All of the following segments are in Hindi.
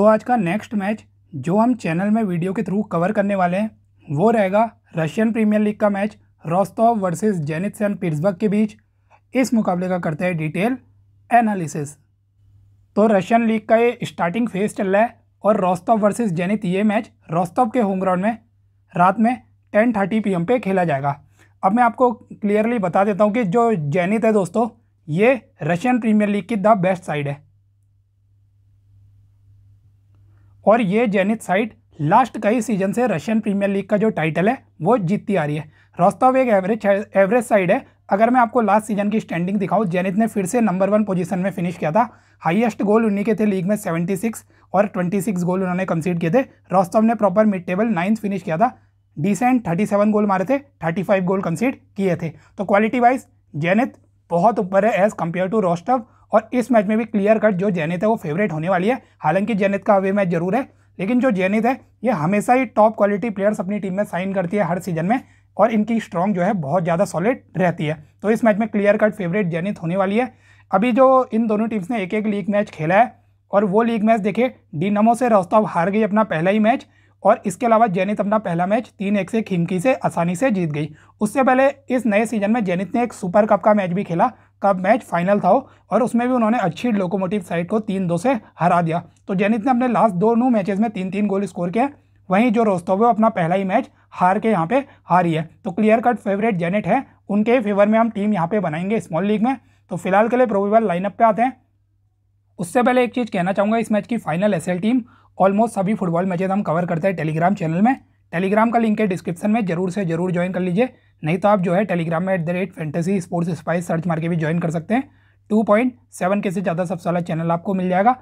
तो आज का नेक्स्ट मैच जो हम चैनल में वीडियो के थ्रू कवर करने वाले हैं वो रहेगा रशियन प्रीमियर लीग का match Rostov versus Zenit Saint Petersburg के बीच इस मुकाबले का करते हैं डिटेल एनालिसिस तो रशियन लीग का ये स्टार्टिंग फेज चल रहा है और रोस्तोव वर्सेस जेनित ये मैच रोस्तोव के होम ग्राउंड में रात में टेन थर्टी पी पे खेला जाएगा अब मैं आपको क्लियरली बता देता हूँ कि जो जेनित है दोस्तों ये रशियन प्रीमियर लीग की द बेस्ट साइड है और ये जेनिथ साइट लास्ट कई सीजन से रशियन प्रीमियर लीग का जो टाइटल है वो जीतती आ रही है रोस्तव एक एवरेज एवरेज साइड है अगर मैं आपको लास्ट सीजन की स्टैंडिंग दिखाऊँ जेनिथ ने फिर से नंबर वन पोजीशन में फिनिश किया था हाईएस्ट गोल उन्हीं के थे लीग में 76 और 26 गोल उन्होंने कंसीड किए थे रोस्तव ने proper mid table ninth finish किया था डिसेंट 37 गोल मारे थे 35 गोल कंसीड किए थे तो क्वालिटी वाइज जेनिथ बहुत ऊपर है एज़ कम्पेयर टू रोस्टव और इस मैच में भी क्लियर कट जो जैनित है वो फेवरेट होने वाली है हालांकि जैनित का अवे मैच जरूर है लेकिन जो जैनित है ये हमेशा ही टॉप क्वालिटी प्लेयर्स अपनी टीम में साइन करती है हर सीजन में और इनकी स्ट्रॉन्ग जो है बहुत ज़्यादा सॉलिड रहती है तो इस मैच में क्लियर कट फेवरेट जैनित होने वाली है अभी जो इन दोनों टीम्स ने एक एक लीग मैच खेला है और वो लीग मैच देखे डिनमो से रोस्तोव हार गई अपना पहला ही मैच और इसके अलावा जेनित अपना पहला मैच तीन एक से खिमकी से आसानी से जीत गई उससे पहले इस नए सीजन में जेनित ने एक सुपर कप का मैच भी खेला कब मैच फाइनल था और उसमें भी उन्होंने अच्छी लोकोमोटिव साइड को तीन दो से हरा दिया तो जेनित ने अपने लास्ट दोनों मैचेज में तीन तीन गोल स्कोर किया वहीं जो वो अपना पहला ही मैच हार के यहाँ पे हारी है तो क्लियर कट फेवरेट जेनेट है उनके फेवर में हम टीम यहाँ पे बनाएंगे स्मॉल लीग में तो फिलहाल के लिए प्रोविबल लाइनअप पे आते हैं उससे पहले एक चीज़ कहना चाहूँगा इस मैच की फाइनल एस टीम ऑलमोस्ट सभी फुटबॉल मैचेज हम कवर करते हैं टेलीग्राम चैनल में टेलीग्राम का लिंक है डिस्क्रिप्शन में जरूर से जरूर ज्वाइन कर लीजिए नहीं तो आप जो है टेलीग्राम में at the rate fantasy sports spice search मार के भी ज्वाइन कर सकते हैं टू पॉइंट सेवन के से ज़्यादा सबसे वाला चैनल आपको मिल जाएगा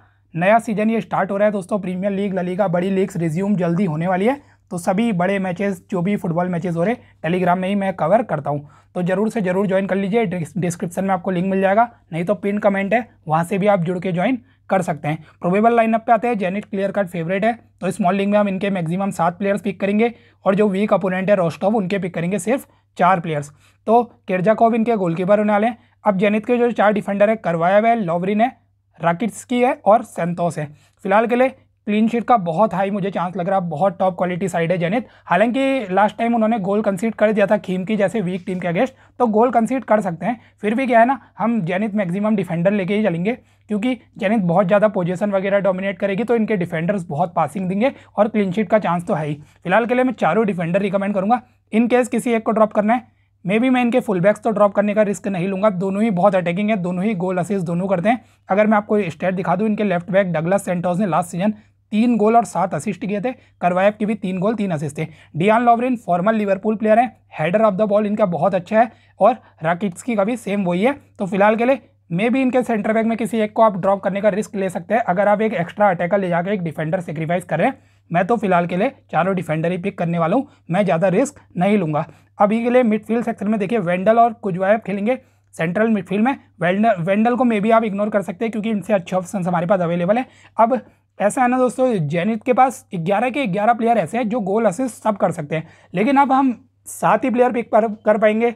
नया सीजन ये स्टार्ट हो रहा है दोस्तों प्रीमियर लीग ललीगा बड़ी लीग्स रिज्यूम जल्दी होने वाली है तो सभी बड़े मैचेस जो भी फुटबॉल मैचेस हो रहे टेलीग्राम में ही मैं कवर करता हूँ तो ज़रूर से ज़रूर ज्वाइन कर लीजिए डिस्क्रिप्शन में आपको लिंक मिल जाएगा नहीं तो पिन कमेंट है वहाँ से भी आप जुड़ के ज्वाइन कर सकते हैं प्रोबेबल लाइनअप पे आते हैं जेनिट क्लियर कट फेवरेट है तो स्मॉल लिंग में हम इनके मैक्सिमम सात प्लेयर्स पिक करेंगे और जो वीक अपोनेंट है रोस्टोव उनके पिक करेंगे सिर्फ चार प्लेयर्स तो किर्जाकोव इनके गोलकीपर होने वाले हैं अब जेनित के जो चार डिफेंडर है करवाया हुआ है लॉवरिन है राकिट्स की है और सेंतोस है फिलहाल के लिए क्लीन शीट का बहुत हाई मुझे चांस लग रहा है बहुत टॉप क्वालिटी साइड है जेनित हालांकि लास्ट टाइम उन्होंने गोल कंसीड कर दिया था खीम की जैसे वीक टीम के अगेंस्ट तो गोल कंसीड कर सकते हैं फिर भी क्या है ना हम जेनित मैक्सिमम डिफेंडर लेके ही चलेंगे क्योंकि जेनित बहुत ज़्यादा पोजिशन वगैरह डोमिनेट करेगी तो इनके डिफेंडर्स बहुत पासिंग देंगे और क्लीन शीट का चांस तो है ही फिलहाल के लिए मैं चारों डिफेंडर रिकमेंड करूँगा इन केस किसी एक को ड्रॉप करना है मे बी मैं इनके फुल बैक्स तो ड्रॉप करने का रिस्क नहीं लूँगा दोनों ही बहुत अटैकिंग है दोनों ही गोल असिस्ट दोनों करते हैं अगर मैं आपको स्टेट दिखा दूँ इनके लेफ्ट बैक डगलस सेंटोस ने लास्ट सीजन तीन गोल और सात असिस्ट किए थे करवायब के भी तीन गोल तीन असिस्ट थे Dejan Lovren former Liverpool player हैं हेडर ऑफ द बॉल इनका बहुत अच्छा है और राकिट्सकी का भी सेम वही है तो फिलहाल के लिए मे भी इनके सेंटर बैक में किसी एक को आप ड्रॉप करने का रिस्क ले सकते हैं अगर आप एक एक्स्ट्रा अटैकर ले जाकर एक डिफेंडर सेक्रीफाइस कर रहे हैं मैं तो फिलहाल के लिए चारों डिफेंडर ही पिक करने वाला हूँ मैं ज़्यादा रिस्क नहीं लूँगा अभी के लिए मिडफील्ड सेक्शन में देखिए वेंडल और कुजवायब खेलेंगे सेंट्रल मिडफील्ड में वेंडल वेंडल को मे भी आप इग्नोर कर सकते हैं क्योंकि इनसे अच्छे ऑप्शन हमारे पास अवेलेबल है अब ऐसा है ना दोस्तों जेनिथ के पास ग्यारह के ग्यारह प्लेयर ऐसे हैं जो गोल असिस्ट सब कर सकते हैं लेकिन अब हम सात ही प्लेयर पिक कर पाएंगे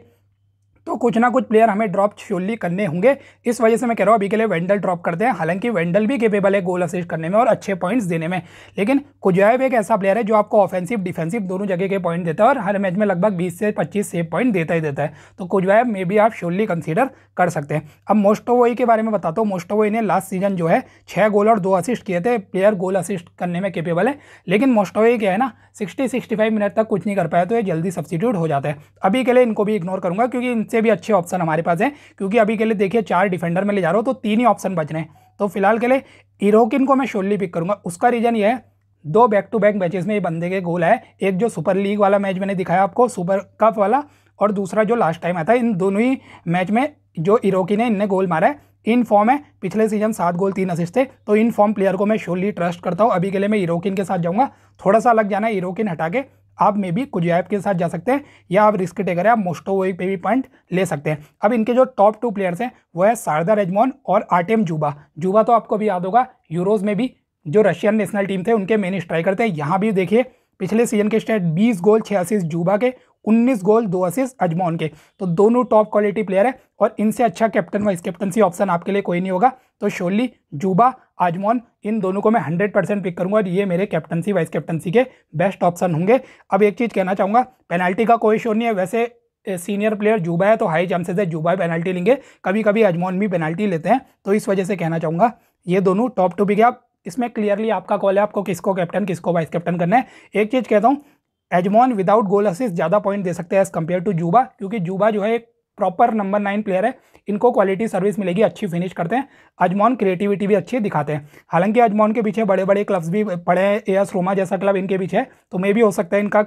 तो कुछ ना कुछ प्लेयर हमें ड्रॉप श्योरली करने होंगे इस वजह से मैं कह रहा हूँ अभी के लिए वेंडल ड्रॉप करते हैं हालांकि वेंडल भी केपेबल है गोल असिस्ट करने में और अच्छे पॉइंट्स देने में लेकिन कुजैब एक ऐसा प्लेयर है जो आपको ऑफेंसिव डिफेंसिव दोनों जगह के पॉइंट देता है और हर मैच में लगभग बीस से पच्चीस सेव पॉइंट देता ही देता है तो कुजैब में भी आप श्योरली कंसिडर कर सकते हैं अब मोस्टोवोई के बारे में बताता हूँ मोस्टोवोई ने लास्ट सीजन जो है छः गोल और दो असिस्ट किए थे प्लेयर गोल असिस्ट करने में केपेबल है लेकिन मोस्टोवोई क्या है ना सिक्सटी सिक्सटी मिनट तक कुछ नहीं कर पाया तो ये जल्दी सब्सिट्यूट हो जाता है अभी के लिए इनको भी इग्नोर करूँगा क्योंकि इससे भी अच्छे ऑप्शन हमारे पास हैं क्योंकि अभी के लिए देखिए चार डिफेंडर में ले जा रहा हूँ तो तीन ही ऑप्शन बच रहे हैं तो फिलहाल के लिए इरोकिन को मैं शोरली पिक करूंगा उसका रीज़न ये है दो बैक टू बैक मैचेस में ये बंदे के गोल है एक जो सुपर लीग वाला मैच मैंने दिखाया आपको सुपर कप वाला और दूसरा जो लास्ट टाइम आया था इन दोनों ही मैच में जो इरोकिन है इनने गोल मारा है इन फॉर्म है पिछले सीजन सात गोल तीन असिस्ट थे तो इन फॉर्म प्लेयर को मैं श्योरली ट्रस्ट करता हूँ अभी के लिए मैं इरोकिन के साथ जाऊँगा थोड़ा सा अलग जाना है इरोकिन हटा के आप मे बी ऐप के साथ जा सकते हैं या आप रिस्क टेकर है आप मोस्टोवोई पे भी पॉइंट ले सकते हैं अब इनके जो टॉप टू प्लेयर्स हैं वो है शारदा रेजमोन और आर्टेम जूबा जूबा तो आपको भी याद होगा यूरोज में भी जो रशियन नेशनल टीम थे उनके मेन स्ट्राइकर थे यहाँ भी देखिए पिछले सीजन के स्टेट 20 गोल छियासी जूबा के 19 गोल दो असिस्ट अजमोन के तो दोनों टॉप क्वालिटी प्लेयर है और इनसे अच्छा कैप्टन वाइस कैप्टनसी ऑप्शन आपके लिए कोई नहीं होगा तो शोली जूबा आजमोन इन दोनों को मैं हंड्रेड परसेंट पिक करूंगा और ये मेरे कैप्टनसी वाइस कैप्टनसी के बेस्ट ऑप्शन होंगे अब एक चीज़ कहना चाहूँगा पेनल्टी का कोई शोर नहीं है वैसे सीनियर प्लेयर जूबा है तो हाई चांसेज है जूबा पेनल्टी लेंगे कभी कभी अजमोन भी पेनल्टी लेते हैं तो इस वजह से कहना चाहूँगा ये दोनों टॉप टू पिक है आप इसमें क्लियरली आपका कॉल है आपको किसको कैप्टन किसको वाइस कैप्टन करना है एक चीज़ कहता हूँ एजमॉन विदाउट गोल असिस्ट ज़्यादा पॉइंट दे सकते हैं एज कम्पेयर टू जूबा क्योंकि जूबा जो है एक प्रॉपर नंबर नाइन प्लेयर है इनको क्वालिटी सर्विस मिलेगी अच्छी फिनिश करते हैं अजमॉन क्रिएटिविटी भी अच्छी दिखाते हैं हालांकि अजमॉन के पीछे बड़े बड़े क्लब्स भी पड़े हैं एस रोमा जैसा क्लब इनके पीछे है तो मे भी हो सकता है इनका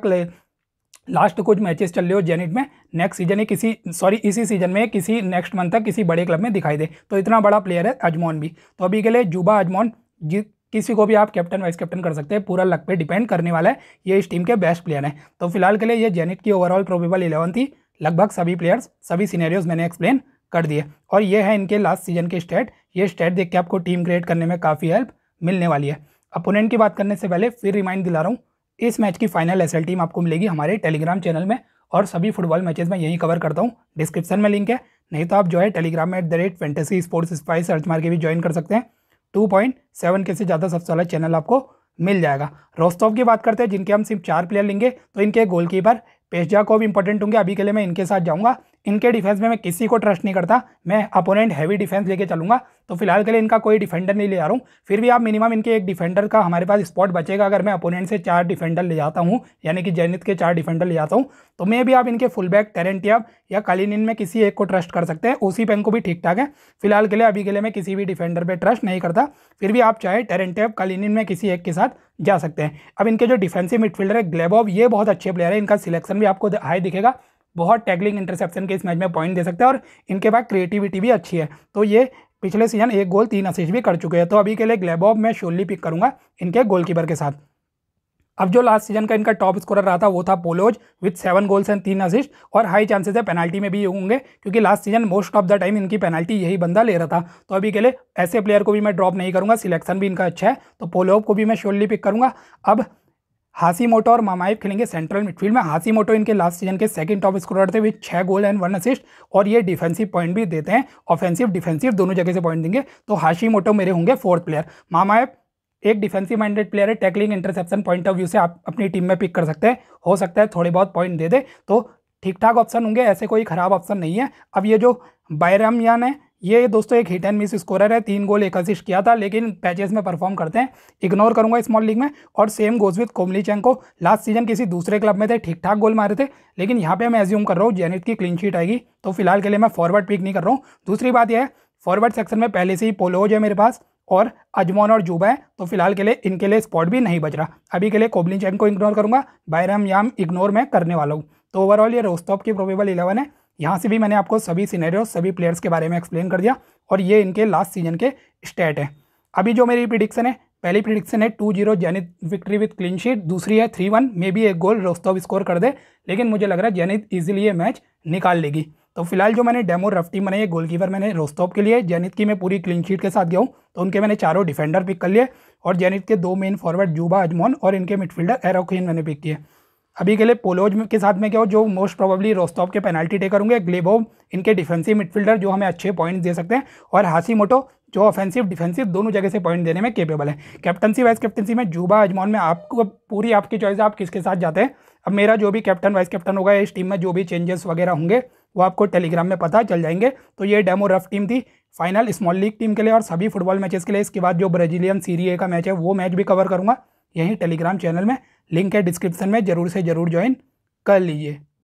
लास्ट कुछ मैचेस चल रहे हो जेनिट में नेक्स्ट सीजन ही किसी सॉरी इसी सीजन में किसी नेक्स्ट मंथ तक किसी बड़े क्लब में दिखाई दे तो इतना बड़ा प्लेयर है अजमॉन भी तो अभी के लिए जूबा अजमॉन किसी को भी आप कैप्टन वाइस कैप्टन कर सकते हैं पूरा लक पे डिपेंड करने वाला है ये इस टीम के बेस्ट प्लेयर हैं तो फिलहाल के लिए ये जेनिट की ओवरऑल प्रोबेबल इलेवन थी लगभग सभी प्लेयर्स सभी सीनेरियोज मैंने एक्सप्लेन कर दिए और ये है इनके लास्ट सीजन के स्टेट ये स्टेट देख के आपको टीम क्रिएट करने में काफ़ी हेल्प मिलने वाली है अपोनेंट की बात करने से पहले फिर रिमाइंड दिला रहा हूँ इस मैच की फाइनल एस टीम आपको मिलेगी हमारे टेलीग्राम चैनल में और सभी फुटबॉल मैचेस में यही कवर करता हूँ डिस्क्रिप्शन में लिंक है नहीं तो आप जो है टेलीग्राम में at the rate fantasy sports spy search मार के भी ज्वाइन कर सकते हैं टू पॉइंट सेवन के से ज़्यादा सबसे वाला चैनल आपको मिल जाएगा रोस्तोव की बात करते हैं जिनके हम सिर्फ चार प्लेयर लेंगे तो इनके गोलकीपर पेशजा को भी इंपॉर्टेंट होंगे अभी के लिए मैं इनके साथ जाऊंगा इनके डिफेंस में मैं किसी को ट्रस्ट नहीं करता मैं अपोनेंट हैवी डिफेंस लेके चलूंगा तो फिलहाल के लिए इनका कोई डिफेंडर नहीं ले जा रहा हूँ फिर भी आप मिनिमम इनके एक डिफेंडर का हमारे पास स्पॉट बचेगा अगर मैं अपोनेंट से चार डिफेंडर ले जाता हूँ यानी कि जैनित के चार डिफेंडर ले जाता हूँ तो मे भी आप इनके फुल बैक टेरेंटियाब या कालीनिन में किसी एक को ट्रस्ट कर सकते हैं उसी पेन को भी ठीक ठाक है फिलहाल के लिए अभी के लिए मैं किसी भी डिफेंडर पर ट्रस्ट नहीं करता फिर भी आप चाहे टेरेंटियाब कालीनिन में किसी एक के साथ जा सकते हैं अब इनके जो डिफेंसिव मिडफील्डर है ग्लेबॉब ये बहुत अच्छे प्लेयर है इनका सिलेक्शन भी आपको हाई दिखेगा बहुत टैगलिंग इंटरसेप्शन के इस मैच में पॉइंट दे सकते हैं और इनके पास क्रिएटिविटी भी अच्छी है तो ये पिछले सीजन एक गोल तीन असिस्ट भी कर चुके हैं तो अभी के लिए ग्लेबॉब मैं शोली पिक करूंगा इनके गोलकीपर के साथ अब जो लास्ट सीजन का इनका टॉप स्कोरर रहा था वो था Poloz with seven goals and तीन असिस्ट और हाई चांसेस है पेनल्टी में भी होंगे क्योंकि last season most of the time इनकी पेनल्टी यही बंदा ले रहा था तो अभी के लिए ऐसे प्लेयर को भी मैं ड्रॉप नहीं करूंगा सिलेक्शन भी इनका अच्छा है तो पोलोव को भी मैं श्योरली पिक करूंगा अब हासी मोटो और मामाइफ खेलेंगे सेंट्रल मिडफील्ड में हासी मोटो इनके लास्ट सीजन के सेकंड टॉप स्कोरर थे विथ छः गोल एंड वन असिस्ट और ये डिफेंसिव पॉइंट भी देते हैं ऑफेंसिव डिफेंसिव दोनों जगह से पॉइंट देंगे तो हाशी मोटो मेरे होंगे फोर्थ प्लेयर मामाइफ एक डिफेंसिव माइंडेड प्लेयर है tackling interception point of view से आप अपनी टीम में पिक कर सकते हैं हो सकता है थोड़े बहुत पॉइंट दे दे तो ठीक ठाक ऑप्शन होंगे ऐसे कोई ख़राब ऑप्शन नहीं है अब ये जो बायरमयान है ये दोस्तों एक हिट एंड मिस स्कोरर है तीन गोल एक असिस्ट किया था लेकिन पैचेस में परफॉर्म करते हैं इग्नोर करूंगा स्मॉल लीग में और सेम गोज विथ कोमली को लास्ट सीजन किसी दूसरे क्लब में थे ठीक ठाक गोल मारे थे लेकिन यहाँ पे मैं एज्यूम कर रहा हूँ जेनिट की क्लीन शीट आएगी तो फिलहाल के लिए मैं फॉरवर्ड पिक नहीं कर रहा हूँ दूसरी बात यह है फॉरवर्ड सेक्शन में पहले से ही पोलोज है मेरे पास और अजमोन और जूबा है तो फिलहाल के लिए इनके लिए स्पॉट भी नहीं बच रहा अभी के लिए कोबली चैन को इग्नोर करूंगा बायराम याम इग्नोर मैं करने वाला हूँ तो ओवरऑल ये रोस्तोप की प्रोबेबल इलेवन है यहाँ से भी मैंने आपको सभी सीनेरियो सभी प्लेयर्स के बारे में एक्सप्लेन कर दिया और ये इनके लास्ट सीजन के स्टेट हैं अभी जो मेरी प्रिडिक्शन है पहली प्रिडिक्शन है two zero Zenit victory with clean sheet दूसरी है थ्री वन मे बी एक गोल रोस्तोव स्कोर कर दे लेकिन मुझे लग रहा है जैनित ईजिली ये मैच निकाल लेगी तो फिलहाल जो मैंने डेमो रफ टीम बनाई है गोलकीपर मैंने रोस्तोप के लिए जैनित की मैं पूरी क्लीन शीट के साथ गया हूँ तो उनके मैंने चारों डिफेंडर पिक कर लिए और जैनित के दो मेन फॉरवर्ड जूबा अजमोन और इनके मिडफील्डर एरोकिन मैंने पिक किए अभी के लिए पोलोज के साथ में क्या हो जो मोस्ट प्रोबेबली रोस्तोव के पेनल्टी टेकर होंगे ग्लेबोव इनके डिफेंसिव मिडफील्डर जो हमें अच्छे पॉइंट दे सकते हैं और हासी मोटो जो ऑफेंसिव डिफेंसिव दोनों जगह से पॉइंट देने में केपेबल है कैप्टनसी वाइस कैप्टनसी में जूबा अजमान में आपको पूरी आपकी चॉइस है आप किसके साथ जाते हैं अब मेरा जो भी कैप्टन वाइस कैप्टन होगा इस टीम में जो भी चेंजेस वगैरह होंगे वो आपको टेलीग्राम में पता चल जाएंगे तो ये डेमो रफ टीम थी फाइनल स्मॉल लीग टीम के लिए और सभी फुटबॉल मैचेस के लिए इसके बाद जो ब्राजीलियन सीरी ए का मैच है वो मैच भी कवर करूँगा यहीं टेलीग्राम चैनल में लिंक है डिस्क्रिप्शन में ज़रूर से ज़रूर ज्वाइन कर लीजिए